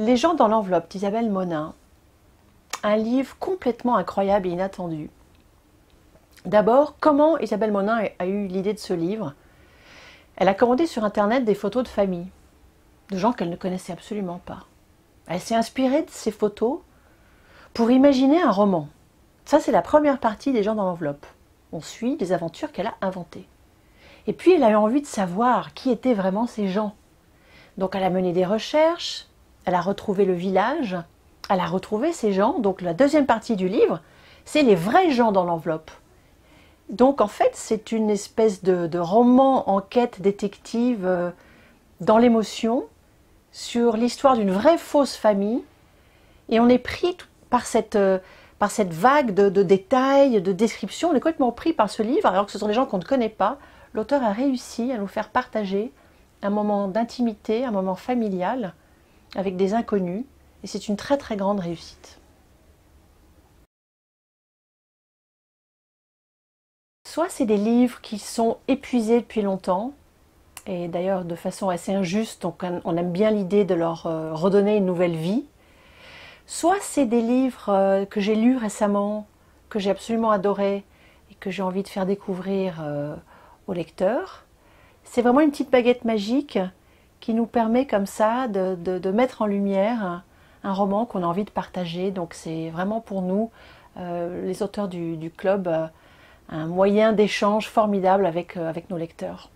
Les gens dans l'enveloppe d'Isabelle Monin. Un livre complètement incroyable et inattendu. D'abord, comment Isabelle Monin a eu l'idée de ce livre Elle a commandé sur Internet des photos de famille, de gens qu'elle ne connaissait absolument pas. Elle s'est inspirée de ces photos pour imaginer un roman. Ça, c'est la première partie des gens dans l'enveloppe. On suit les aventures qu'elle a inventées. Et puis, elle a eu envie de savoir qui étaient vraiment ces gens. Donc, elle a mené des recherches, elle a retrouvé le village, elle a retrouvé ces gens. Donc la deuxième partie du livre, c'est les vrais gens dans l'enveloppe. Donc en fait, c'est une espèce de, roman, enquête, détective euh, dans l'émotion sur l'histoire d'une vraie fausse famille. Et on est pris euh, par cette, vague de, de, détails, de descriptions. On est complètement pris par ce livre, alors que ce sont des gens qu'on ne connaît pas. L'auteur a réussi à nous faire partager un moment d'intimité, un moment familial, avec des inconnus, et c'est une très très grande réussite. Soit c'est des livres qui sont épuisés depuis longtemps, et d'ailleurs de façon assez injuste, donc on aime bien l'idée de leur euh, redonner une nouvelle vie. Soit c'est des livres euh, que j'ai lus récemment, que j'ai absolument adoré et que j'ai envie de faire découvrir euh, aux lecteurs. C'est vraiment une petite baguette magique qui nous permet comme ça de, mettre en lumière un, roman qu'on a envie de partager. Donc c'est vraiment pour nous, euh, les auteurs du, club, euh, un moyen d'échange formidable avec, euh, avec nos lecteurs.